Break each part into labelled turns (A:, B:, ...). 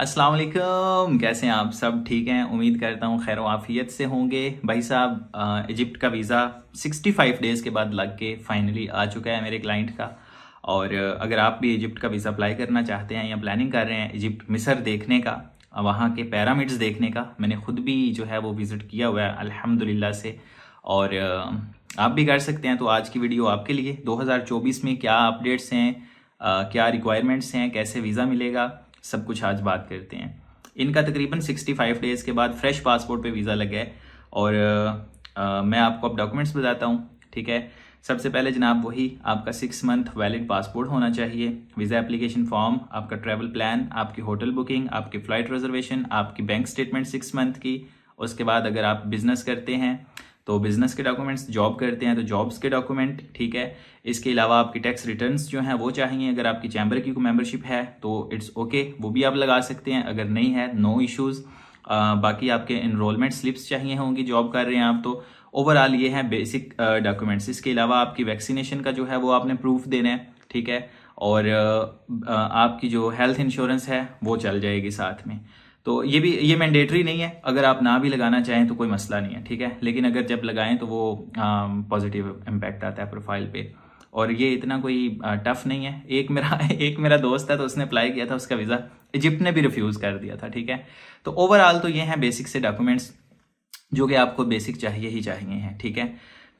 A: अस्सलाम वालेकुम कैसे हैं आप सब ठीक हैं उम्मीद करता हूँ खैर आफियत से होंगे भाई साहब इजिप्ट का वीज़ा 65 डेज़ के बाद लग के फाइनली आ चुका है मेरे क्लाइंट का और अगर आप भी इजिप्ट का वीज़ा अप्लाई करना चाहते हैं या प्लानिंग कर रहे हैं इजिप्ट मिसर देखने का वहाँ के पैरामिड्स देखने का मैंने ख़ुद भी जो है वो विज़िट किया हुआ है अलहमदिल्ला से और आप भी कर सकते हैं तो आज की वीडियो आपके लिए 2024 में क्या अपडेट्स हैं क्या रिक्वायरमेंट्स हैं कैसे वीज़ा मिलेगा सब कुछ आज बात करते हैं इनका तकरीबन 65 डेज़ के बाद फ्रेश पासपोर्ट पे वीज़ा लगे है और आ, मैं आपको अब डॉक्यूमेंट्स बताता हूँ ठीक है सबसे पहले जनाब वही आपका सिक्स मंथ वैलिड पासपोर्ट होना चाहिए वीज़ा एप्लीकेशन फॉर्म आपका ट्रैवल प्लान आपकी होटल बुकिंग आपकी फ़्लाइट रिजर्वेशन आपकी बैंक स्टेटमेंट सिक्स मंथ की उसके बाद अगर आप बिज़नेस करते हैं तो बिजनेस के डॉक्यूमेंट्स जॉब करते हैं तो जॉब्स के डॉक्यूमेंट ठीक है इसके अलावा आपकी टैक्स रिटर्न जो हैं वो चाहिए अगर आपकी चैम्बर की मेंबरशिप है तो इट्स ओके okay, वो भी आप लगा सकते हैं अगर नहीं है नो इशूज़ बाकी आपके इनरोलमेंट स्लिप्स चाहिए होंगी जॉब कर रहे हैं आप तो ओवरऑल ये हैं बेसिक डॉक्यूमेंट्स इसके अलावा आपकी वैक्सीनेशन का जो है वो आपने प्रूफ देना है ठीक है और आपकी जो हेल्थ इंश्योरेंस है वो चल जाएगी साथ में तो ये भी ये मैंडेटरी नहीं है अगर आप ना भी लगाना चाहें तो कोई मसला नहीं है ठीक है लेकिन अगर जब लगाएं तो वो पॉजिटिव इम्पैक्ट आता है प्रोफाइल पे और ये इतना कोई टफ नहीं है एक मेरा एक मेरा दोस्त है तो उसने अप्लाई किया था उसका वीज़ा इजिप्ट ने भी रिफ्यूज़ कर दिया था ठीक है तो ओवरऑल तो ये हैं बेसिक से डॉक्यूमेंट्स जो कि आपको बेसिक चाहिए ही चाहिए हैं ठीक है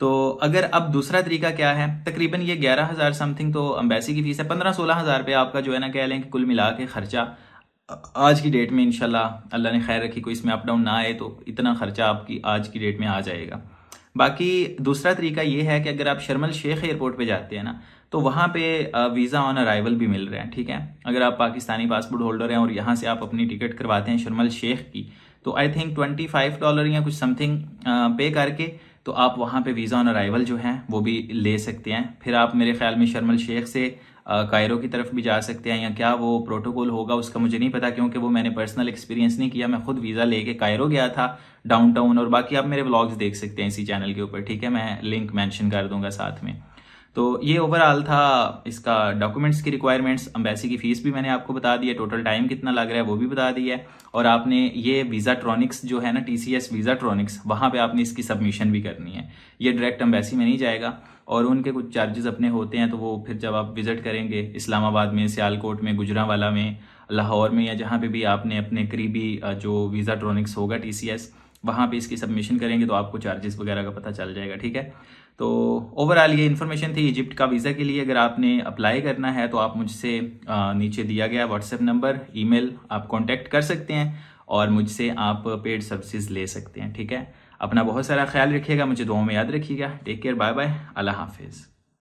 A: तो अगर अब दूसरा तरीका क्या है तकरीबन ये ग्यारह हज़ार समथिंग तो अम्बेसी की फ़ीस है पंद्रह सोलह हज़ार रुपये आपका जो है ना कह लें कि कुल मिला के खर्चा आज की डेट में इनशाला अल्लाह ने खैर रखी कोई इसमें अप डाउन ना आए तो इतना खर्चा आपकी आज की डेट में आ जाएगा बाकी दूसरा तरीका ये है कि अगर आप शर्मल शेख एयरपोर्ट पे जाते हैं ना तो वहाँ पे वीज़ा ऑन अराइवल भी मिल रहे हैं ठीक है अगर आप पाकिस्तानी पासपोर्ट होल्डर हैं और यहाँ से आप अपनी टिकट करवाते हैं शर्मल शेख की तो I think twenty five dollar या कुछ समथिंग पे करके तो आप वहाँ पर वीज़ा ऑन अराइवल जो है वो भी ले सकते हैं फिर आप मेरे ख्याल में शर्मल शेख से कायरो की तरफ भी जा सकते हैं या क्या वो प्रोटोकॉल होगा उसका मुझे नहीं पता क्योंकि वो मैंने पर्सनल एक्सपीरियंस नहीं किया मैं खुद वीज़ा लेके कायरो गया था डाउनटाउन और बाकी आप मेरे ब्लॉग्स देख सकते हैं इसी चैनल के ऊपर ठीक है मैं लिंक मैंशन कर दूंगा साथ में तो ये ओवरऑल था इसका डॉक्यूमेंट्स की रिक्वायरमेंट्स अम्बेसी की फ़ीस भी मैंने आपको बता दी है टोटल टाइम कितना लग रहा है वो भी बता दिया है और आपने ये वीज़ा ट्रॉनिक्स जो है ना T C S visa Tronics वहाँ पर आपने इसकी सबमिशन भी करनी है ये डायरेक्ट अम्बेसी में नहीं जाएगा और उनके कुछ चार्जेस अपने होते हैं तो वो फिर जब आप विज़िट करेंगे इस्लामाबाद में सियालकोट में गुजरावाला में लाहौर में या जहाँ पे भी आपने अपने करीबी जो वीज़ा ट्रॉनिक्स होगा टी सी एस वहाँ पे इसकी सबमिशन करेंगे तो आपको चार्जेस वगैरह का पता चल जाएगा ठीक है तो ओवरऑल ये इन्फॉर्मेशन थी इजिप्ट का वीज़ा के लिए अगर आपने अप्लाई करना है तो आप मुझसे नीचे दिया गया व्हाट्सएप नंबर ईमेल आप कॉन्टेक्ट कर सकते हैं और मुझसे आप पेड सर्विसज़ ले सकते हैं ठीक है अपना बहुत सारा ख्याल रखिएगा मुझे दुआओं में याद रखिएगा टेक केयर बाय बाय अल्लाह हाफिज़